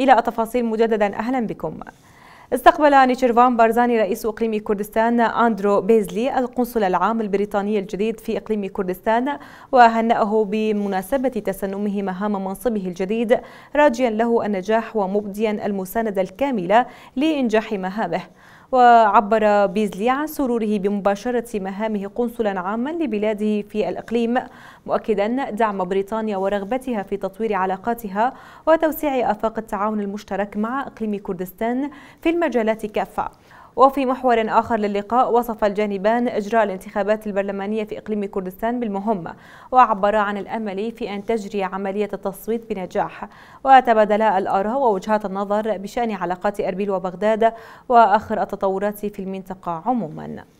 إلى التفاصيل مجددا أهلا بكم استقبل نيشيرفان بارزاني رئيس اقليم كردستان اندرو بيزلي القنصل العام البريطاني الجديد في اقليم كردستان وهنأه بمناسبه تسنمه مهام منصبه الجديد راجيا له النجاح ومبديا المسانده الكامله لانجاح مهامه وعبر بيزلي عن سروره بمباشرة مهامه قنصلا عاما لبلاده في الإقليم مؤكدا دعم بريطانيا ورغبتها في تطوير علاقاتها وتوسيع آفاق التعاون المشترك مع إقليم كردستان في المجالات كافة وفي محور آخر للقاء وصف الجانبان إجراء الانتخابات البرلمانية في إقليم كردستان بالمهمة وعبرا عن الأمل في أن تجري عملية التصويت بنجاح وتبادلا الآراء ووجهات النظر بشأن علاقات أربيل وبغداد وآخر التطورات في المنطقة عموماً